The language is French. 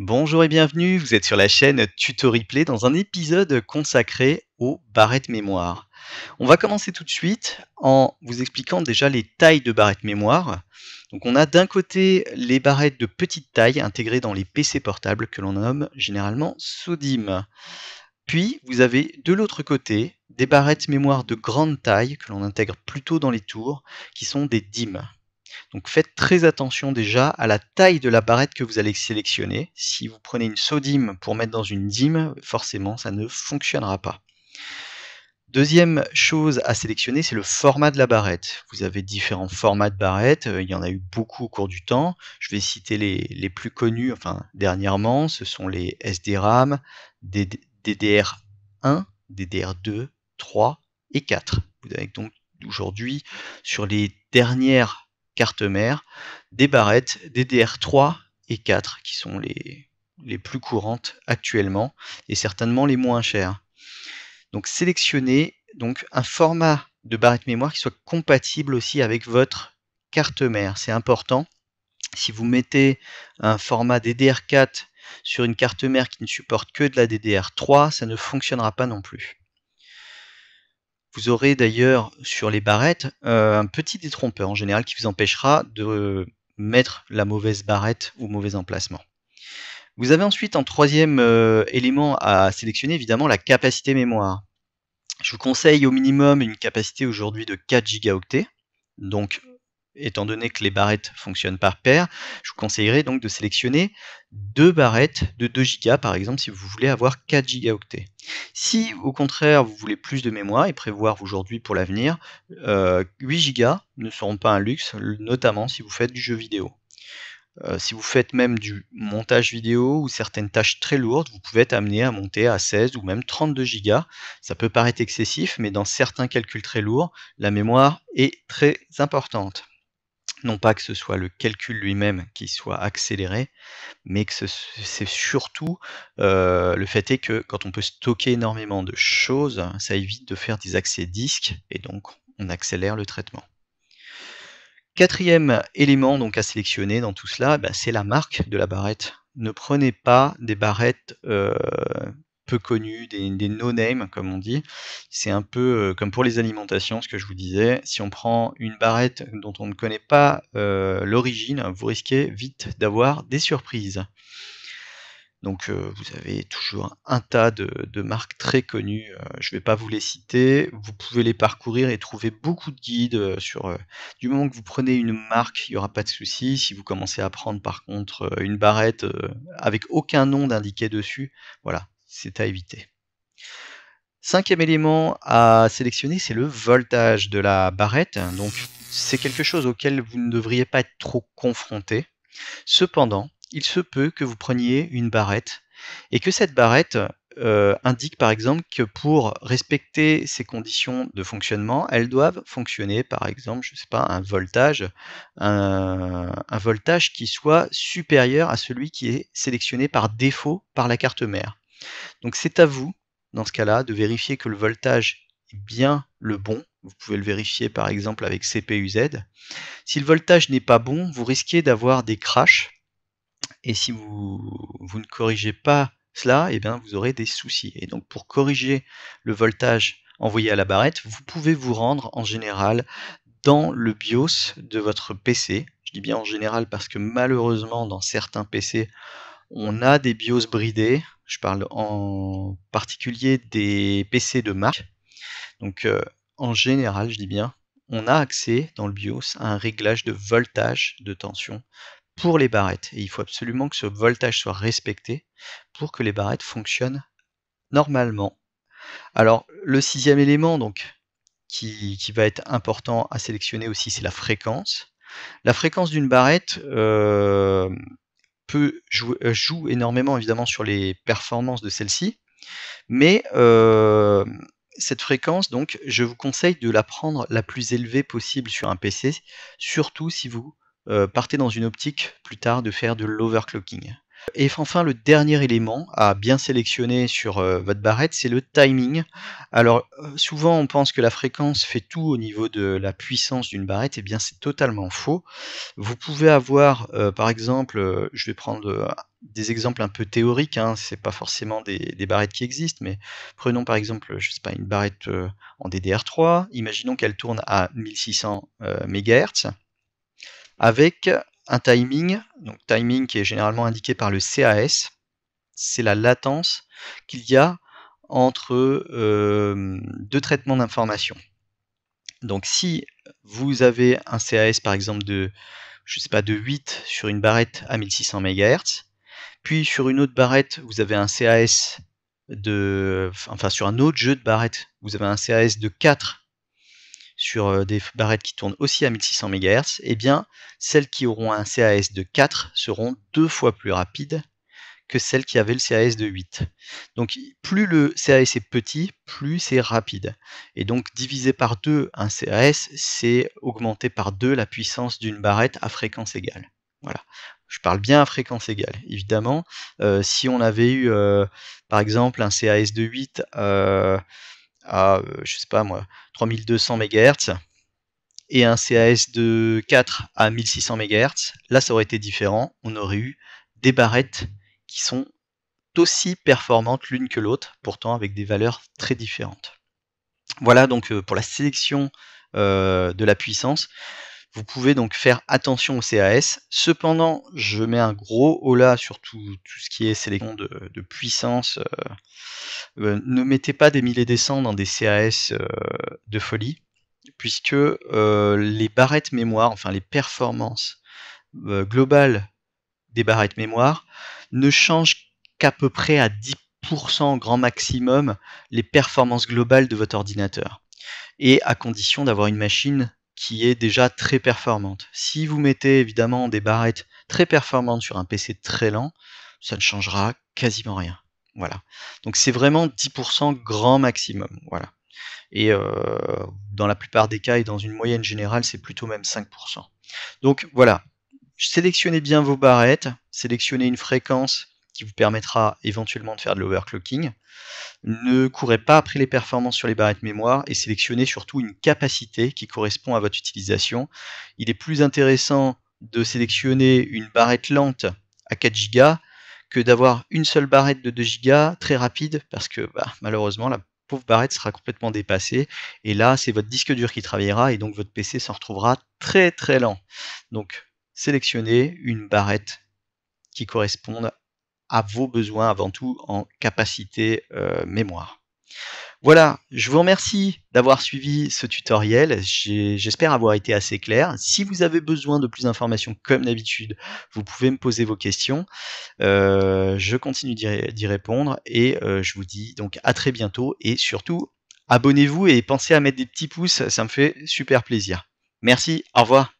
Bonjour et bienvenue, vous êtes sur la chaîne Tutoriplay dans un épisode consacré aux barrettes mémoire. On va commencer tout de suite en vous expliquant déjà les tailles de barrettes mémoire. Donc on a d'un côté les barrettes de petite taille intégrées dans les PC portables que l'on nomme généralement SODIM. Puis vous avez de l'autre côté des barrettes mémoire de grande taille que l'on intègre plutôt dans les tours qui sont des DIM. Donc faites très attention déjà à la taille de la barrette que vous allez sélectionner. Si vous prenez une sodime pour mettre dans une dîme, forcément ça ne fonctionnera pas. Deuxième chose à sélectionner, c'est le format de la barrette. Vous avez différents formats de barrettes, euh, il y en a eu beaucoup au cours du temps. Je vais citer les, les plus connus, enfin dernièrement, ce sont les SDRAM, DDR1, DDR2, 3 et 4. Vous avez donc aujourd'hui sur les dernières carte mère, des barrettes, ddr 3 et 4 qui sont les, les plus courantes actuellement et certainement les moins chères. Donc sélectionnez donc un format de barrette mémoire qui soit compatible aussi avec votre carte mère. C'est important. Si vous mettez un format DDR4 sur une carte mère qui ne supporte que de la DDR3, ça ne fonctionnera pas non plus. Vous aurez d'ailleurs sur les barrettes euh, un petit détrompeur en général qui vous empêchera de mettre la mauvaise barrette ou mauvais emplacement. Vous avez ensuite un troisième euh, élément à sélectionner évidemment la capacité mémoire. Je vous conseille au minimum une capacité aujourd'hui de 4 gigaoctets, donc étant donné que les barrettes fonctionnent par paire, je vous conseillerais donc de sélectionner deux barrettes de 2 Go par exemple si vous voulez avoir 4 gigaoctets. Si au contraire vous voulez plus de mémoire et prévoir aujourd'hui pour l'avenir, 8 euh, Go ne seront pas un luxe, notamment si vous faites du jeu vidéo. Euh, si vous faites même du montage vidéo ou certaines tâches très lourdes, vous pouvez être amené à monter à 16 ou même 32 Go. Ça peut paraître excessif, mais dans certains calculs très lourds, la mémoire est très importante non pas que ce soit le calcul lui-même qui soit accéléré, mais que c'est surtout euh, le fait est que quand on peut stocker énormément de choses, ça évite de faire des accès disques et donc on accélère le traitement. Quatrième élément donc à sélectionner dans tout cela, bah, c'est la marque de la barrette. Ne prenez pas des barrettes euh, peu connus, des, no-name, comme on dit. C'est un peu euh, comme pour les alimentations, ce que je vous disais. Si on prend une barrette dont on ne connaît pas euh, l'origine, vous risquez vite d'avoir des surprises. Donc euh, vous avez toujours un tas de, marques très connues, je vais pas vous les citer, vous pouvez les parcourir et trouver beaucoup de guides sur... du moment que vous prenez une marque, il n'y aura pas de souci. Si vous commencez à prendre par contre une barrette avec aucun nom d'indiqué dessus, voilà, c'est à éviter. Cinquième élément à sélectionner, c'est le voltage de la barrette. Donc, c'est quelque chose auquel vous ne devriez pas être trop confronté. Cependant, il se peut que vous preniez une barrette et que cette barrette euh, indique par exemple que pour respecter ces conditions de fonctionnement, elles doivent fonctionner par exemple, je sais pas, un voltage, un voltage qui soit supérieur à celui qui est sélectionné par défaut par la carte mère. Donc c'est à vous, dans ce cas-là, de vérifier que le voltage est bien le bon. Vous pouvez le vérifier par exemple avec CPUZ. Si le voltage n'est pas bon, vous risquez d'avoir des crashs. Et si vous, ne corrigez pas cela, eh bien, vous aurez des soucis. Et donc pour corriger le voltage envoyé à la barrette, vous pouvez vous rendre en général dans le BIOS de votre PC. Je dis bien en général parce que malheureusement dans certains PC, on a des BIOS bridés, je parle en particulier des PC de marque. Donc euh, en général, je dis bien, on a accès dans le BIOS à un réglage de voltage de tension pour les barrettes. Et il faut absolument que ce voltage soit respecté pour que les barrettes fonctionnent normalement. Alors le sixième élément donc qui, va être important à sélectionner aussi, c'est la fréquence. La fréquence d'une barrette, euh, peut euh, joue énormément évidemment sur les performances de celle-ci, mais euh, cette fréquence, donc, je vous conseille de la prendre la plus élevée possible sur un PC, surtout si vous euh, partez dans une optique plus tard de faire de l'overclocking. Et enfin, le dernier élément à bien sélectionner sur euh, votre barrette, c'est le timing. Alors, euh, souvent, on pense que la fréquence fait tout au niveau de la puissance d'une barrette. Et eh bien, c'est totalement faux. Vous pouvez avoir, euh, par exemple, je vais prendre des exemples un peu théoriques, hein, c'est pas forcément des, des, barrettes qui existent, mais prenons par exemple, je sais pas, une barrette en DDR3, imaginons qu'elle tourne à 1600 MHz avec un timing, donc timing qui est généralement indiqué par le CAS, c'est la latence qu'il y a entre euh, deux traitements d'informations. Donc si vous avez un CAS par exemple de je sais pas de 8 sur une barrette à 1600 MHz, puis sur une autre barrette, vous avez un CAS de enfin sur un autre jeu de barrettes, vous avez un CAS de 4 sur euh, des barrettes qui tournent aussi à 1600 MHz, eh bien, celles qui auront un CAS de 4 seront deux fois plus rapides que celles qui avaient le CAS de 8. Donc plus le CAS est petit, plus c'est rapide. Et donc diviser par 2 un CAS, c'est augmenter par 2 la puissance d'une barrette à fréquence égale. Voilà. Je parle bien à fréquence égale. Évidemment, euh, si on avait eu euh, par exemple un CAS de 8, à, euh, je sais pas moi, 3200 MHz et un CAS de 4 à 1600 MHz, là ça aurait été différent, on aurait eu des barrettes qui sont aussi performantes l'une que l'autre, pourtant avec des valeurs très différentes. Voilà donc euh, pour la sélection euh, de la puissance. Vous pouvez donc faire attention au CAS. Cependant, je mets un gros hola sur tout, ce qui est sélection de, puissance. Euh, euh, ne mettez pas des milliers des cents dans des CAS euh, de folie, puisque les barrettes mémoire, enfin les performances globales des barrettes mémoire, ne changent qu'à peu près à 10% grand maximum les performances globales de votre ordinateur et à condition d'avoir une machine qui est déjà très performante. Si vous mettez évidemment des barrettes très performantes sur un PC très lent, ça ne changera quasiment rien. Voilà. Donc c'est vraiment 10% grand maximum. Voilà. Et euh, dans la plupart des cas et dans une moyenne générale, c'est plutôt même 5%. Donc voilà. Sélectionnez bien vos barrettes, sélectionnez une fréquence qui vous permettra éventuellement de faire de l'overclocking. Ne courez pas après les performances sur les barrettes mémoire et sélectionnez surtout une capacité qui correspond à votre utilisation. Il est plus intéressant de sélectionner une barrette lente à 4 Go que d'avoir une seule barrette de 2 Go très rapide parce que bah, malheureusement la pauvre barrette sera complètement dépassée et là c'est votre disque dur qui travaillera et donc votre PC s'en retrouvera très très lent. Donc sélectionnez une barrette qui corresponde à vos besoins avant tout en capacité euh, mémoire. Voilà, je vous remercie d'avoir suivi ce tutoriel. J'espère avoir été assez clair. Si vous avez besoin de plus d'informations, comme d'habitude, vous pouvez me poser vos questions. Euh, je continue d'y répondre et euh, je vous dis donc à très bientôt et surtout abonnez-vous et pensez à mettre des petits pouces, ça me fait super plaisir. Merci, au revoir.